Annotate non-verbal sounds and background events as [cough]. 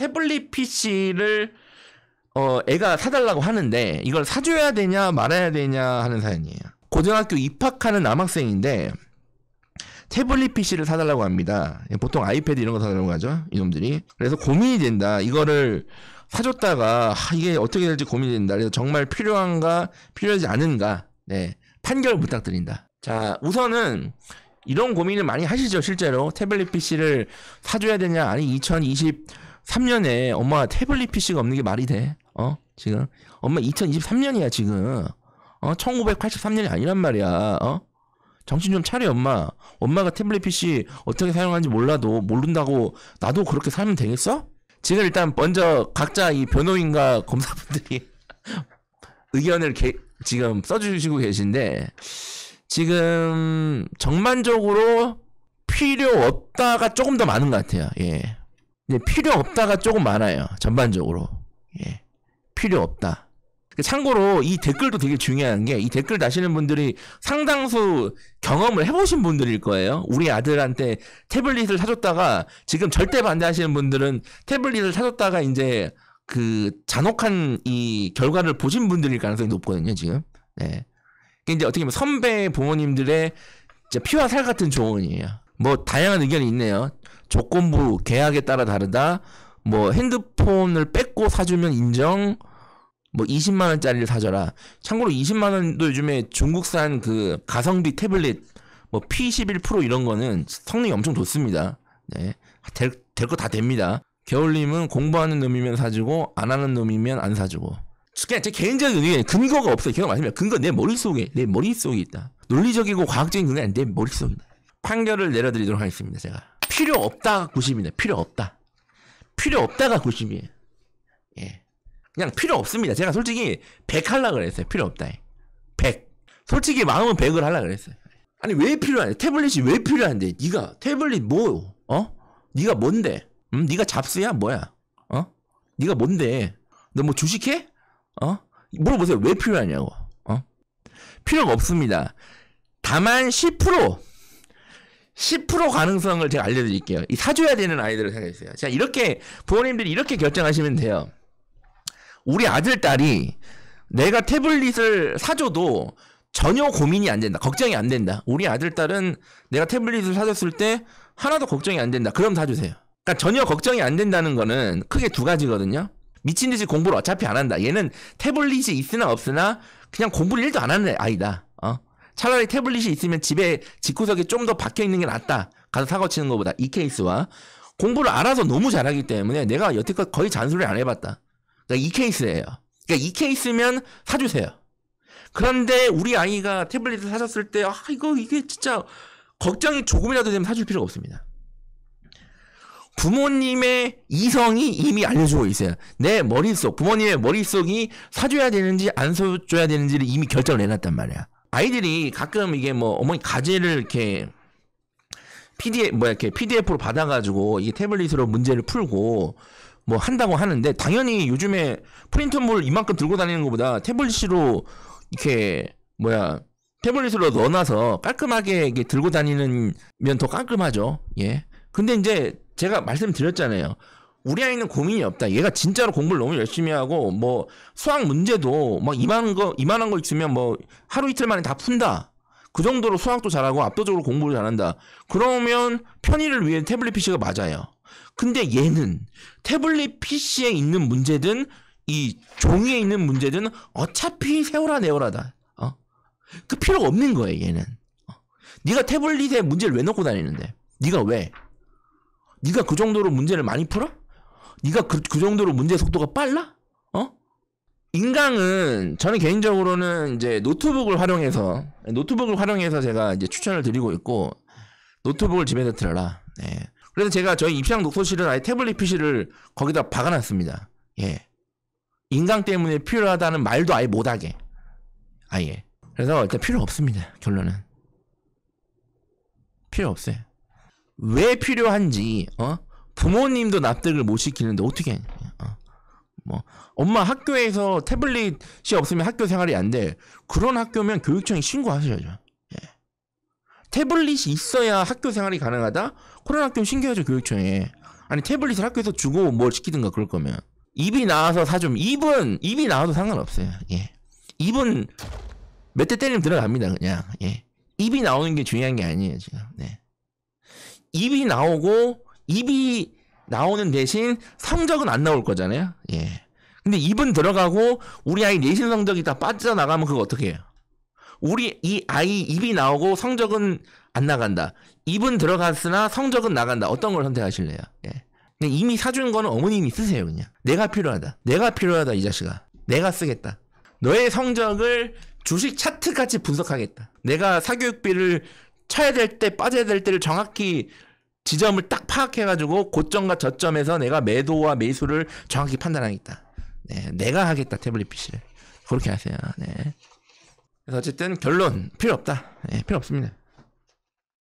태블릿 PC를 어, 애가 사달라고 하는데 이걸 사줘야 되냐 말아야 되냐 하는 사연이에요. 고등학교 입학하는 남학생인데 태블릿 PC를 사달라고 합니다. 보통 아이패드 이런 거 사달라고 하죠. 이놈들이. 그래서 고민이 된다. 이거를 사줬다가 아, 이게 어떻게 될지 고민이 된다. 그래서 정말 필요한가 필요하지 않은가. 네. 판결 부탁드린다. 자, 우선은 이런 고민을 많이 하시죠, 실제로. 태블릿 PC를 사줘야 되냐, 아니, 2020 3년에 엄마 태블릿 PC가 없는 게 말이 돼? 어? 지금 엄마 2023년이야 지금. 어? 1983년이 아니란 말이야. 어? 정신 좀 차려 엄마. 엄마가 태블릿 PC 어떻게 사용하는지 몰라도 모른다고 나도 그렇게 살면 되겠어? 지금 일단 먼저 각자 이 변호인과 검사분들이 [laughs] 의견을 개, 지금 써주시고 계신데 지금 정반적으로 필요 없다가 조금 더 많은 것 같아요. 예. 예, 필요 없다가 조금 많아요. 전반적으로. 예. 필요 없다. 그 참고로 이 댓글도 되게 중요한 게 이 댓글 다시는 분들이 상당수 경험을 해보신 분들일 거예요. 우리 아들한테 태블릿을 사줬다가 지금 절대 반대하시는 분들은 태블릿을 사줬다가 이제 그 잔혹한 이 결과를 보신 분들일 가능성이 높거든요. 지금. 네. 이제 어떻게 보면 선배 부모님들의 피와 살 같은 조언이에요. 뭐 다양한 의견이 있네요. 조건부 계약에 따라 다르다. 뭐 핸드폰을 뺏고 사주면 인정. 뭐 20만 원짜리를 사줘라. 참고로 20만 원도 요즘에 중국산 그 가성비 태블릿 뭐 P11 프로 이런 거는 성능이 엄청 좋습니다. 네. 될거 다 됩니다. 겨울님은 공부하는 놈이면 사주고 안 하는 놈이면 안 사주고. 그냥 제 개인적인 의견 근거가 없어요. 기억 말씀이야. 근거 내 머릿속에 내 머릿속에 있다. 논리적이고 과학적인 근거는 내 머릿속이다. 판결을 내려드리도록 하겠습니다. 제가. 필요 없다가 90이네. 필요 없다. 필요 없다가 90이에요. 예. 그냥 필요 없습니다. 제가 솔직히 100 하려고 그랬어요. 필요 없다. 100. 솔직히 마음은 100을 하려고 그랬어요. 아니 왜 필요한데? 태블릿이 왜 필요한데? 네가 태블릿 뭐? 어? 네가 뭔데? 음, 네가 잡스야 뭐야? 어? 네가 뭔데? 너 뭐 주식해? 어? 물어보세요. 왜 필요하냐고. 어? 필요가 없습니다. 다만 10% 10% 가능성을 제가 알려드릴게요. 이 사줘야 되는 아이들을 생각해주세요. 자, 이렇게, 부모님들이 이렇게 결정하시면 돼요. 우리 아들, 딸이 내가 태블릿을 사줘도 전혀 고민이 안 된다. 걱정이 안 된다. 우리 아들, 딸은 내가 태블릿을 사줬을 때 하나도 걱정이 안 된다. 그럼 사주세요. 그러니까 전혀 걱정이 안 된다는 거는 크게 두 가지거든요. 미친 듯이 공부를 어차피 안 한다. 얘는 태블릿이 있으나 없으나 그냥 공부를 일도안 하는 아이다. 차라리 태블릿이 있으면 집에 집구석에 좀 더 박혀 있는 게 낫다. 가서 사고 치는 것보다 이 케이스와 공부를 알아서 너무 잘하기 때문에 내가 여태껏 거의 잔소리를 안 해봤다. 그러니까 이 케이스예요. 그러니까 이 케이스면 사주세요. 그런데 우리 아이가 태블릿을 사셨을 때 아 이거 이게 진짜 걱정이 조금이라도 되면 사줄 필요가 없습니다. 부모님의 이성이 이미 알려주고 있어요. 내 머릿속, 부모님의 머릿속이 사줘야 되는지 안 사줘야 되는지를 이미 결정을 내놨단 말이야. 아이들이 가끔 이게 뭐 어머니 가제를 이렇게 PDF 뭐야 이렇게 PDF로 받아가지고 이게 태블릿으로 문제를 풀고 뭐 한다고 하는데 당연히 요즘에 프린터물 이만큼 들고 다니는 것보다 태블릿으로 이렇게 뭐야 태블릿으로 넣어놔서 깔끔하게 이게 들고 다니는 면 더 깔끔하죠. 예. 근데 이제 제가 말씀드렸잖아요. 우리 아이는 고민이 없다. 얘가 진짜로 공부를 너무 열심히 하고 뭐 수학 문제도 막 이만한 거 이만한 거 있으면 뭐 하루 이틀 만에 다 푼다. 그 정도로 수학도 잘하고 압도적으로 공부를 잘한다. 그러면 편의를 위해 태블릿 PC가 맞아요. 근데 얘는 태블릿 PC에 있는 문제든 이 종이에 있는 문제든 어차피 세월아 네월아다 어? 그 필요가 없는 거예요, 얘는. 어? 네가 태블릿에 문제를 왜 넣고 다니는데? 네가 왜? 네가 그 정도로 문제를 많이 풀어? 네가 그, 그 정도로 문제 속도가 빨라? 어? 인강은 저는 개인적으로는 이제 노트북을 활용해서 노트북을 활용해서 제가 이제 추천을 드리고 있고 노트북을 집에서 들어라. 예. 그래서 제가 저희 입시랑 독서실은 아예 태블릿 PC를 거기다 박아놨습니다. 예. 인강 때문에 필요하다는 말도 아예 못하게. 아예. 그래서 일단 필요 없습니다. 결론은. 필요 없어요. 왜 필요한지, 어? 부모님도 납득을 못 시키는데 어떻게 하냐. 어. 뭐 엄마 학교에서 태블릿이 없으면 학교 생활이 안 돼. 그런 학교면 교육청에 신고하셔야죠. 예. 태블릿이 있어야 학교 생활이 가능하다? 그런 학교 신고하죠 교육청에. 아니 태블릿을 학교에서 주고 뭘 시키든가 그럴 거면 입이 나와서 사좀 입은 입이 나와도 상관없어요. 예. 입은 몇 대 때리면 들어갑니다 그냥. 예. 입이 나오는 게 중요한 게 아니에요 지금. 네. 입이 나오고 입이 나오는 대신 성적은 안 나올 거잖아요. 예. 근데 입은 들어가고 우리 아이 내신 성적이 다 빠져나가면 그거 어떻게 해요? 우리 이 아이 입이 나오고 성적은 안 나간다. 입은 들어갔으나 성적은 나간다. 어떤 걸 선택하실래요? 예. 근데 이미 사준 거는 어머님이 쓰세요, 그냥. 내가 필요하다. 내가 필요하다, 이 자식아. 내가 쓰겠다. 너의 성적을 주식 차트같이 분석하겠다. 내가 사교육비를 쳐야 될 때, 빠져야 될 때를 정확히 지점을 딱 파악해가지고 고점과 저점에서 내가 매도와 매수를 정확히 판단하겠다. 네, 내가 하겠다 태블릿 PC를 그렇게 하세요. 네. 그래서 어쨌든 결론 필요 없다. 네, 필요 없습니다.